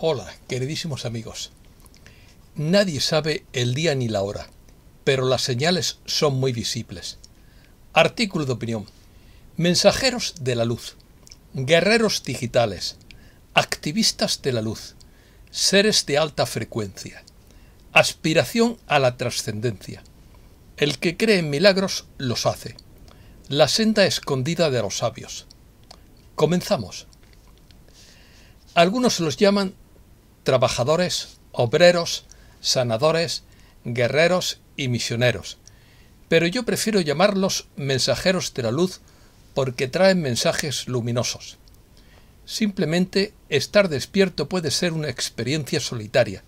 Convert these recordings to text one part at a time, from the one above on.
Hola, queridísimos amigos. Nadie sabe el día ni la hora, pero las señales son muy visibles. Artículo de opinión. Mensajeros de la luz, guerreros digitales, activistas de la luz, seres de alta frecuencia, aspiración a la trascendencia. El que cree en milagros los hace. La senda escondida de los sabios. Comenzamos. Algunos los llaman trabajadores, obreros, sanadores, guerreros y misioneros. Pero yo prefiero llamarlos mensajeros de la luz porque traen mensajes luminosos. Simplemente estar despierto puede ser una experiencia solitaria.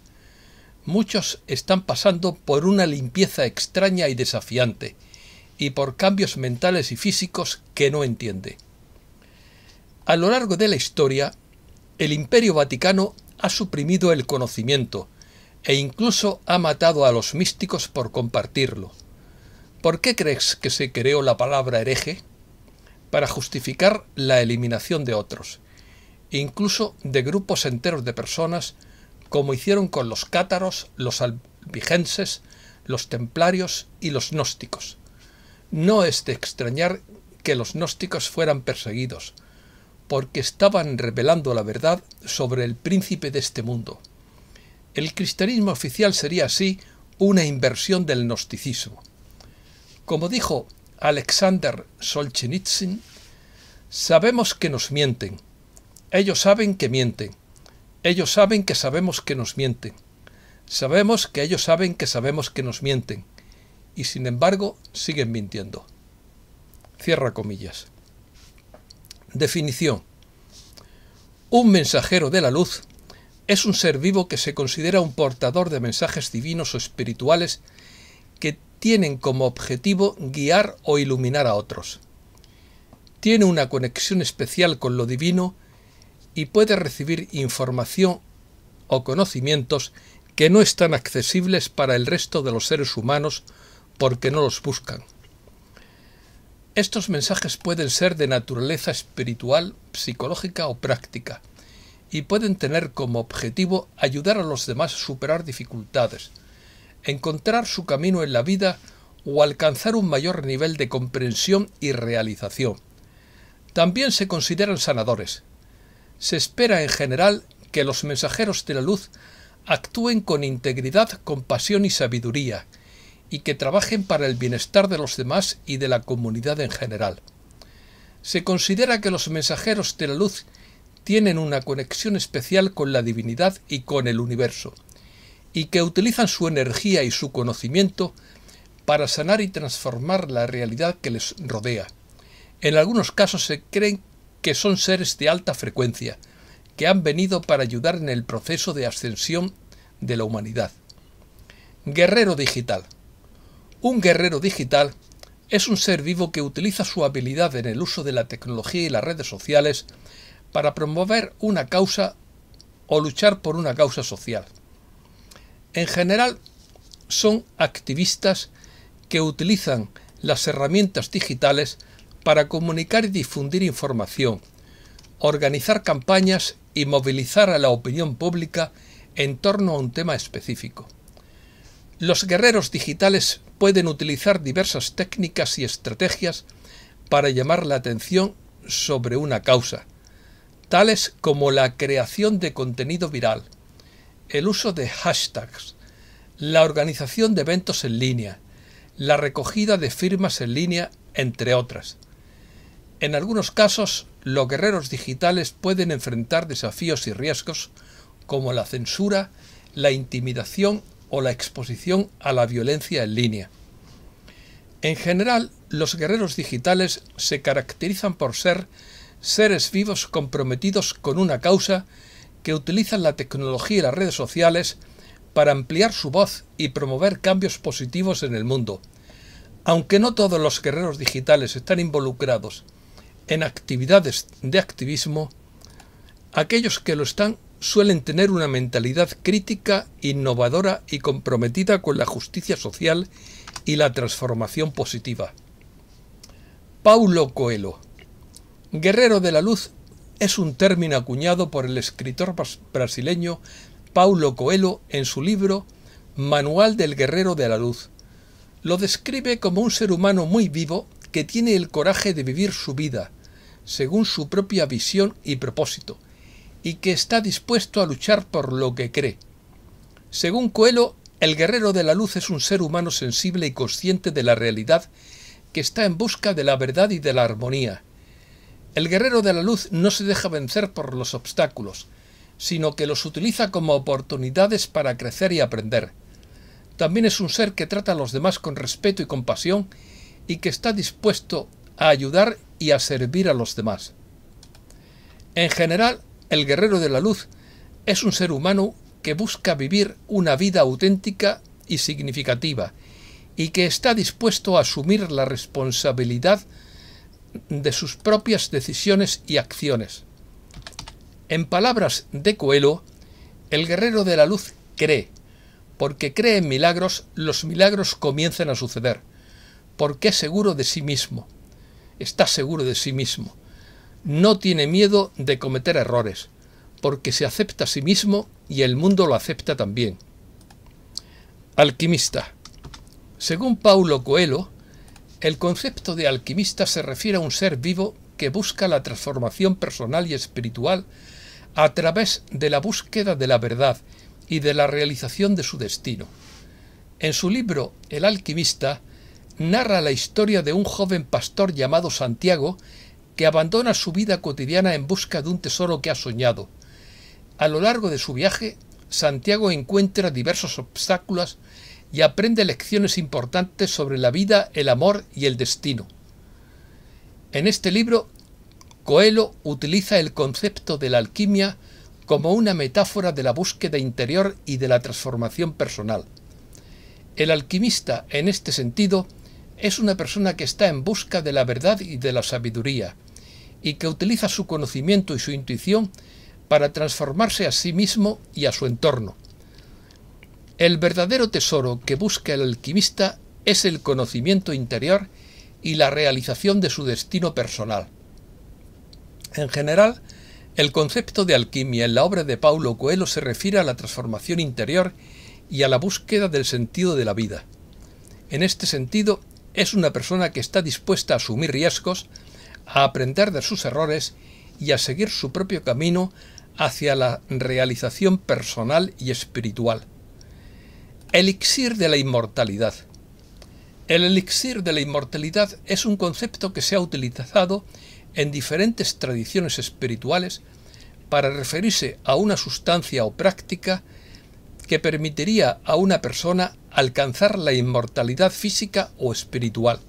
Muchos están pasando por una limpieza extraña y desafiante, y por cambios mentales y físicos que no entiende. A lo largo de la historia, el Imperio Vaticano ha suprimido el conocimiento e incluso ha matado a los místicos por compartirlo. ¿Por qué crees que se creó la palabra hereje? Para justificar la eliminación de otros, incluso de grupos enteros de personas, como hicieron con los cátaros, los albigenses, los templarios y los gnósticos. No es de extrañar que los gnósticos fueran perseguidos, porque estaban revelando la verdad sobre el príncipe de este mundo. El cristianismo oficial sería así una inversión del gnosticismo. Como dijo Alexander Solzhenitsyn, sabemos que nos mienten. Ellos saben que mienten. Ellos saben que sabemos que nos mienten. Sabemos que ellos saben que sabemos que nos mienten. Y sin embargo siguen mintiendo. Cierra comillas. Definición. Un mensajero de la luz es un ser vivo que se considera un portador de mensajes divinos o espirituales que tienen como objetivo guiar o iluminar a otros. Tiene una conexión especial con lo divino y puede recibir información o conocimientos que no están accesibles para el resto de los seres humanos porque no los buscan. Estos mensajes pueden ser de naturaleza espiritual, psicológica o práctica, y pueden tener como objetivo ayudar a los demás a superar dificultades, encontrar su camino en la vida o alcanzar un mayor nivel de comprensión y realización. También se consideran sanadores. Se espera en general que los mensajeros de la luz actúen con integridad, compasión y sabiduría, y que trabajen para el bienestar de los demás y de la comunidad en general. Se considera que los mensajeros de la luz tienen una conexión especial con la divinidad y con el universo, y que utilizan su energía y su conocimiento para sanar y transformar la realidad que les rodea. En algunos casos se creen que son seres de alta frecuencia, que han venido para ayudar en el proceso de ascensión de la humanidad. Guerrero Digital un guerrero digital es un ser vivo que utiliza su habilidad en el uso de la tecnología y las redes sociales para promover una causa o luchar por una causa social. En general, son activistas que utilizan las herramientas digitales para comunicar y difundir información, organizar campañas y movilizar a la opinión pública en torno a un tema específico. Los guerreros digitales pueden utilizar diversas técnicas y estrategias para llamar la atención sobre una causa, tales como la creación de contenido viral, el uso de hashtags, la organización de eventos en línea, la recogida de firmas en línea, entre otras. En algunos casos, los guerreros digitales pueden enfrentar desafíos y riesgos como la censura, la intimidación o la exposición a la violencia en línea. En general, los guerreros digitales se caracterizan por ser seres vivos comprometidos con una causa que utilizan la tecnología y las redes sociales para ampliar su voz y promover cambios positivos en el mundo. Aunque no todos los guerreros digitales están involucrados en actividades de activismo, aquellos que lo están suelen tener una mentalidad crítica, innovadora y comprometida con la justicia social y la transformación positiva. Paulo Coelho. Guerrero de la Luz es un término acuñado por el escritor brasileño Paulo Coelho en su libro Manual del Guerrero de la Luz. Lo describe como un ser humano muy vivo que tiene el coraje de vivir su vida, según su propia visión y propósito, y que está dispuesto a luchar por lo que cree. Según Coelho, el guerrero de la luz es un ser humano sensible y consciente de la realidad que está en busca de la verdad y de la armonía. El guerrero de la luz no se deja vencer por los obstáculos, sino que los utiliza como oportunidades para crecer y aprender. También es un ser que trata a los demás con respeto y compasión y que está dispuesto a ayudar y a servir a los demás. En general, el guerrero de la luz es un ser humano que busca vivir una vida auténtica y significativa y que está dispuesto a asumir la responsabilidad de sus propias decisiones y acciones. En palabras de Coelho, el guerrero de la luz cree. Porque cree en milagros, los milagros comienzan a suceder. Porque es seguro de sí mismo. Está seguro de sí mismo no tiene miedo de cometer errores, porque se acepta a sí mismo y el mundo lo acepta también. Alquimista. Según Paulo Coelho, el concepto de alquimista se refiere a un ser vivo que busca la transformación personal y espiritual a través de la búsqueda de la verdad y de la realización de su destino. En su libro El alquimista, narra la historia de un joven pastor llamado Santiago que abandona su vida cotidiana en busca de un tesoro que ha soñado. A lo largo de su viaje, Santiago encuentra diversos obstáculos y aprende lecciones importantes sobre la vida, el amor y el destino. En este libro, Coelho utiliza el concepto de la alquimia como una metáfora de la búsqueda interior y de la transformación personal. El alquimista, en este sentido, es una persona que está en busca de la verdad y de la sabiduría, y que utiliza su conocimiento y su intuición para transformarse a sí mismo y a su entorno. El verdadero tesoro que busca el alquimista es el conocimiento interior y la realización de su destino personal. En general, el concepto de alquimia en la obra de Paulo Coelho se refiere a la transformación interior y a la búsqueda del sentido de la vida. En este sentido, es una persona que está dispuesta a asumir riesgos, a aprender de sus errores y a seguir su propio camino hacia la realización personal y espiritual. Elixir de la inmortalidad. El elixir de la inmortalidad es un concepto que se ha utilizado en diferentes tradiciones espirituales para referirse a una sustancia o práctica que permitiría a una persona alcanzar la inmortalidad física o espiritual.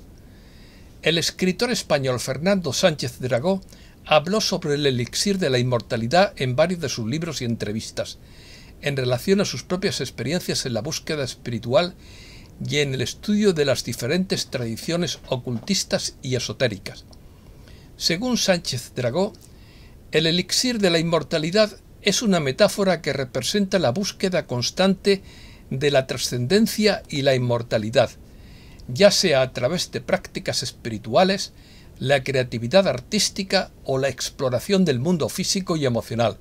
El escritor español Fernando Sánchez Dragó habló sobre el elixir de la inmortalidad en varios de sus libros y entrevistas, en relación a sus propias experiencias en la búsqueda espiritual y en el estudio de las diferentes tradiciones ocultistas y esotéricas. Según Sánchez Dragó, el elixir de la inmortalidad es una metáfora que representa la búsqueda constante de la trascendencia y la inmortalidad, ya sea a través de prácticas espirituales, la creatividad artística o la exploración del mundo físico y emocional.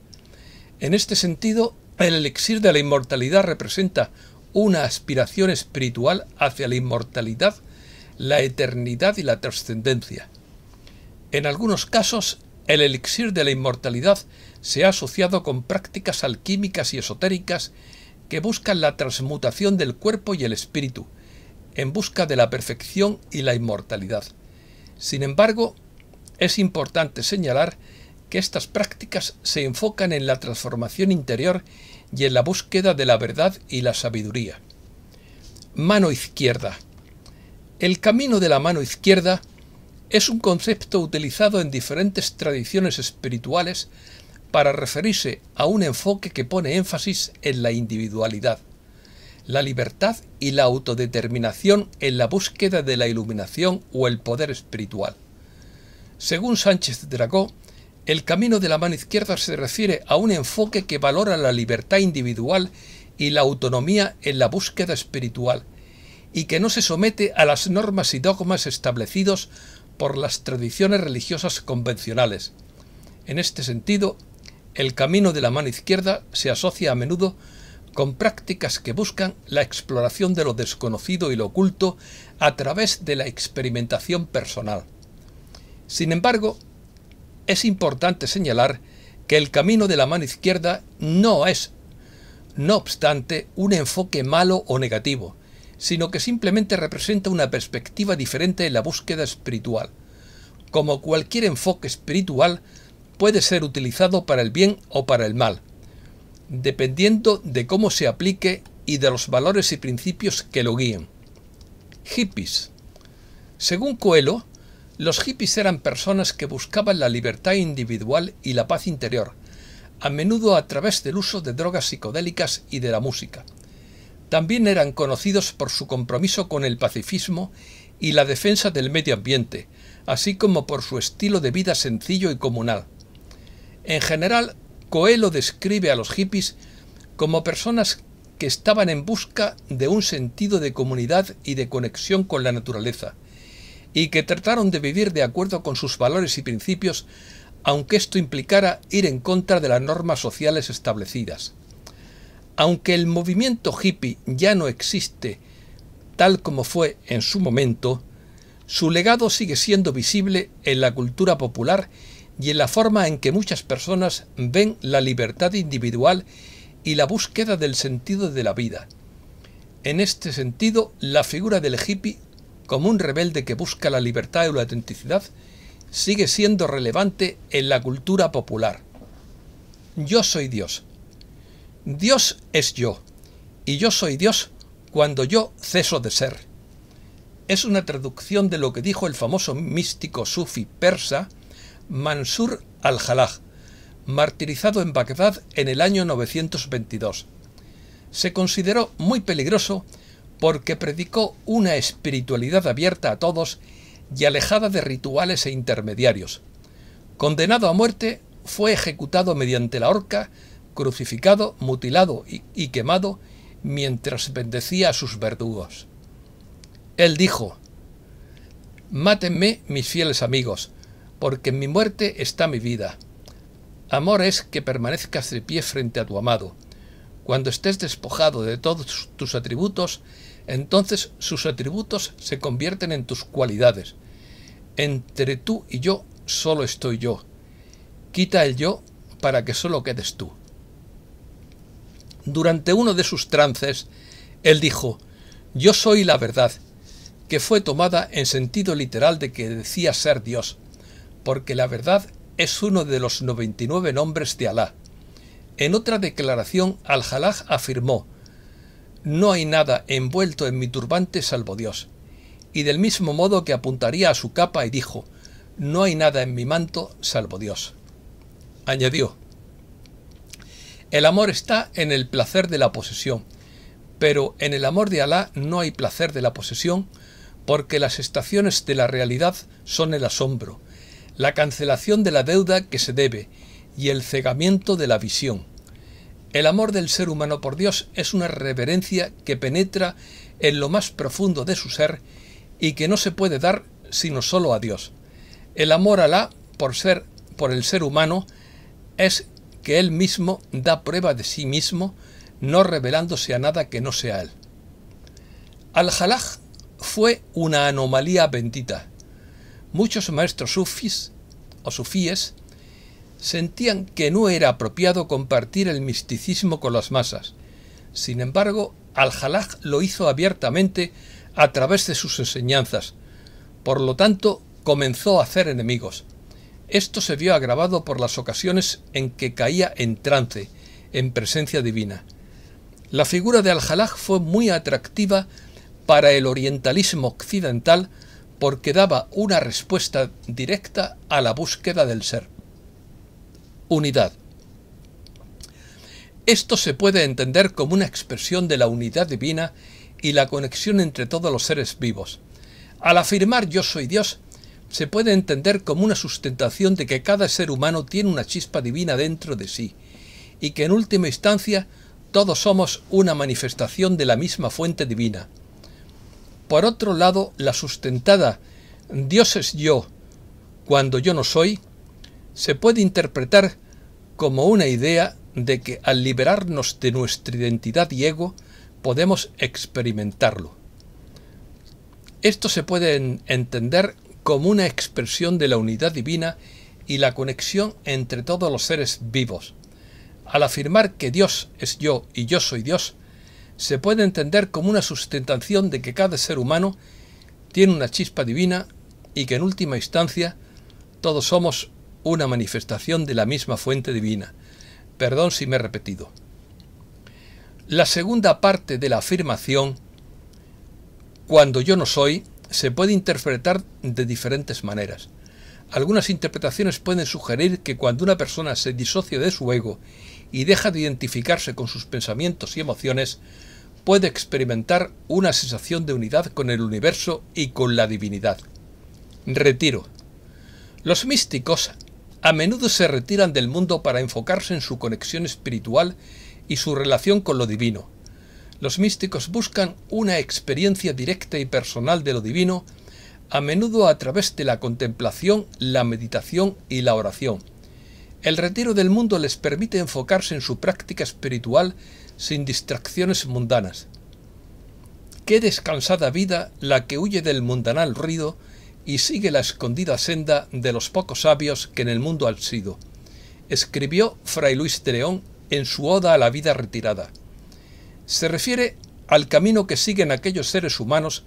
En este sentido, el elixir de la inmortalidad representa una aspiración espiritual hacia la inmortalidad, la eternidad y la trascendencia. En algunos casos, el elixir de la inmortalidad se ha asociado con prácticas alquímicas y esotéricas que buscan la transmutación del cuerpo y el espíritu, en busca de la perfección y la inmortalidad. Sin embargo, es importante señalar que estas prácticas se enfocan en la transformación interior y en la búsqueda de la verdad y la sabiduría. Mano izquierda. El camino de la mano izquierda es un concepto utilizado en diferentes tradiciones espirituales para referirse a un enfoque que pone énfasis en la individualidad la libertad y la autodeterminación en la búsqueda de la iluminación o el poder espiritual. Según Sánchez Dragó, el camino de la mano izquierda se refiere a un enfoque que valora la libertad individual y la autonomía en la búsqueda espiritual, y que no se somete a las normas y dogmas establecidos por las tradiciones religiosas convencionales. En este sentido, el camino de la mano izquierda se asocia a menudo con prácticas que buscan la exploración de lo desconocido y lo oculto a través de la experimentación personal. Sin embargo, es importante señalar que el camino de la mano izquierda no es, no obstante, un enfoque malo o negativo, sino que simplemente representa una perspectiva diferente en la búsqueda espiritual. Como cualquier enfoque espiritual, puede ser utilizado para el bien o para el mal dependiendo de cómo se aplique y de los valores y principios que lo guíen. Hippies. Según Coelho, los hippies eran personas que buscaban la libertad individual y la paz interior, a menudo a través del uso de drogas psicodélicas y de la música. También eran conocidos por su compromiso con el pacifismo y la defensa del medio ambiente, así como por su estilo de vida sencillo y comunal. En general, Coelho describe a los hippies como personas que estaban en busca de un sentido de comunidad y de conexión con la naturaleza, y que trataron de vivir de acuerdo con sus valores y principios, aunque esto implicara ir en contra de las normas sociales establecidas. Aunque el movimiento hippie ya no existe tal como fue en su momento, su legado sigue siendo visible en la cultura popular y en la forma en que muchas personas ven la libertad individual y la búsqueda del sentido de la vida. En este sentido, la figura del hippie, como un rebelde que busca la libertad y la autenticidad, sigue siendo relevante en la cultura popular. Yo soy Dios. Dios es yo, y yo soy Dios cuando yo ceso de ser. Es una traducción de lo que dijo el famoso místico sufi persa Mansur al-Jalaj, martirizado en Bagdad en el año 922. Se consideró muy peligroso porque predicó una espiritualidad abierta a todos y alejada de rituales e intermediarios. Condenado a muerte, fue ejecutado mediante la horca, crucificado, mutilado y, quemado mientras bendecía a sus verdugos. Él dijo, Mátenme mis fieles amigos, porque en mi muerte está mi vida. Amor es que permanezcas de pie frente a tu amado. Cuando estés despojado de todos tus atributos, entonces sus atributos se convierten en tus cualidades. Entre tú y yo solo estoy yo. Quita el yo para que solo quedes tú. Durante uno de sus trances, él dijo, Yo soy la verdad, que fue tomada en sentido literal de que decía ser Dios, porque la verdad es uno de los 99 nombres de Alá. En otra declaración, Al-Jalaj afirmó, No hay nada envuelto en mi turbante salvo Dios. Y del mismo modo que apuntaría a su capa y dijo, No hay nada en mi manto salvo Dios. Añadió, El amor está en el placer de la posesión, pero en el amor de Alá no hay placer de la posesión, porque las estaciones de la realidad son el asombro, la cancelación de la deuda que se debe y el cegamiento de la visión. El amor del ser humano por Dios es una reverencia que penetra en lo más profundo de su ser y que no se puede dar sino solo a Dios. El amor a la por ser por el ser humano es que él mismo da prueba de sí mismo, no revelándose a nada que no sea él. Al-Jalaj fue una anomalía bendita muchos maestros sufis o sufíes sentían que no era apropiado compartir el misticismo con las masas. Sin embargo, Al-Jalaj lo hizo abiertamente a través de sus enseñanzas. Por lo tanto, comenzó a hacer enemigos. Esto se vio agravado por las ocasiones en que caía en trance, en presencia divina. La figura de Al-Jalaj fue muy atractiva para el orientalismo occidental porque daba una respuesta directa a la búsqueda del ser. Unidad. Esto se puede entender como una expresión de la unidad divina y la conexión entre todos los seres vivos. Al afirmar yo soy Dios, se puede entender como una sustentación de que cada ser humano tiene una chispa divina dentro de sí, y que en última instancia todos somos una manifestación de la misma fuente divina. Por otro lado, la sustentada Dios es yo cuando yo no soy se puede interpretar como una idea de que al liberarnos de nuestra identidad y ego podemos experimentarlo. Esto se puede entender como una expresión de la unidad divina y la conexión entre todos los seres vivos. Al afirmar que Dios es yo y yo soy Dios, se puede entender como una sustentación de que cada ser humano tiene una chispa divina y que en última instancia todos somos una manifestación de la misma fuente divina. Perdón si me he repetido. La segunda parte de la afirmación, cuando yo no soy, se puede interpretar de diferentes maneras. Algunas interpretaciones pueden sugerir que cuando una persona se disocia de su ego y deja de identificarse con sus pensamientos y emociones, puede experimentar una sensación de unidad con el universo y con la divinidad. Retiro. Los místicos a menudo se retiran del mundo para enfocarse en su conexión espiritual y su relación con lo divino. Los místicos buscan una experiencia directa y personal de lo divino, a menudo a través de la contemplación, la meditación y la oración. El retiro del mundo les permite enfocarse en su práctica espiritual sin distracciones mundanas. Qué descansada vida la que huye del mundanal ruido y sigue la escondida senda de los pocos sabios que en el mundo han sido, escribió Fray Luis de León en su Oda a la vida retirada. Se refiere al camino que siguen aquellos seres humanos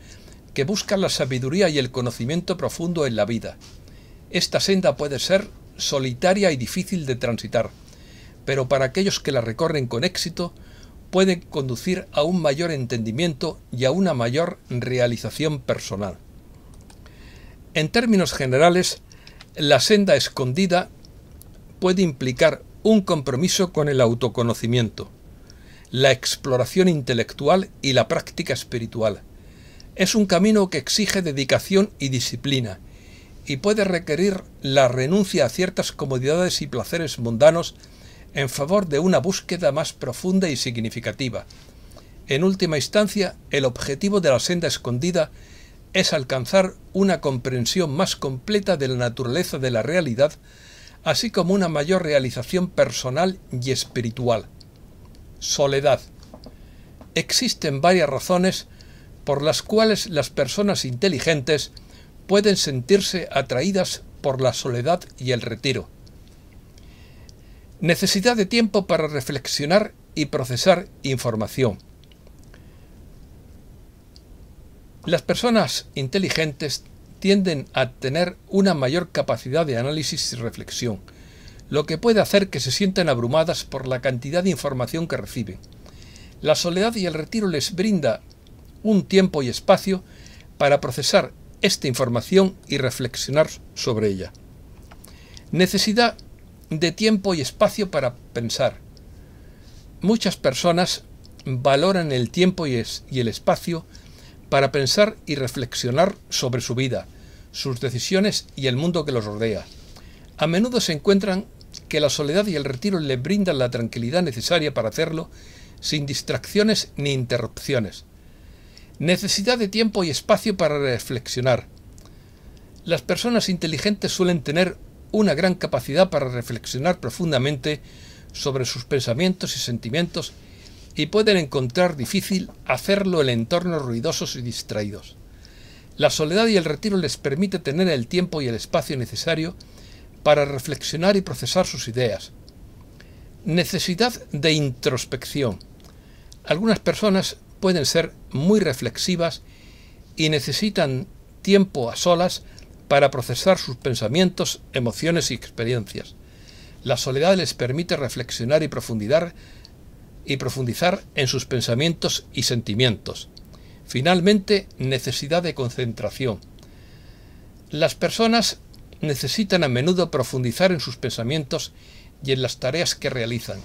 que buscan la sabiduría y el conocimiento profundo en la vida. Esta senda puede ser solitaria y difícil de transitar, pero para aquellos que la recorren con éxito puede conducir a un mayor entendimiento y a una mayor realización personal. En términos generales, la senda escondida puede implicar un compromiso con el autoconocimiento, la exploración intelectual y la práctica espiritual. Es un camino que exige dedicación y disciplina, y puede requerir la renuncia a ciertas comodidades y placeres mundanos en favor de una búsqueda más profunda y significativa. En última instancia, el objetivo de la senda escondida es alcanzar una comprensión más completa de la naturaleza de la realidad, así como una mayor realización personal y espiritual. Soledad. Existen varias razones por las cuales las personas inteligentes pueden sentirse atraídas por la soledad y el retiro. Necesidad de tiempo para reflexionar y procesar información. Las personas inteligentes tienden a tener una mayor capacidad de análisis y reflexión, lo que puede hacer que se sientan abrumadas por la cantidad de información que reciben. La soledad y el retiro les brinda un tiempo y espacio para procesar esta información y reflexionar sobre ella. Necesidad de tiempo y espacio para pensar. Muchas personas valoran el tiempo y, el espacio para pensar y reflexionar sobre su vida, sus decisiones y el mundo que los rodea. A menudo se encuentran que la soledad y el retiro le brindan la tranquilidad necesaria para hacerlo sin distracciones ni interrupciones. Necesidad de tiempo y espacio para reflexionar. Las personas inteligentes suelen tener una gran capacidad para reflexionar profundamente sobre sus pensamientos y sentimientos y pueden encontrar difícil hacerlo en entornos ruidosos y distraídos. La soledad y el retiro les permite tener el tiempo y el espacio necesario para reflexionar y procesar sus ideas. Necesidad de introspección. Algunas personas pueden ser muy reflexivas y necesitan tiempo a solas para procesar sus pensamientos, emociones y experiencias. La soledad les permite reflexionar y profundizar, y profundizar en sus pensamientos y sentimientos. Finalmente, necesidad de concentración. Las personas necesitan a menudo profundizar en sus pensamientos y en las tareas que realizan.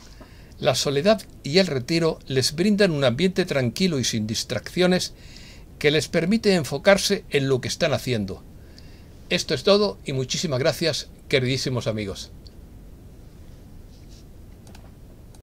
La soledad y el retiro les brindan un ambiente tranquilo y sin distracciones que les permite enfocarse en lo que están haciendo esto es todo y muchísimas gracias, queridísimos amigos.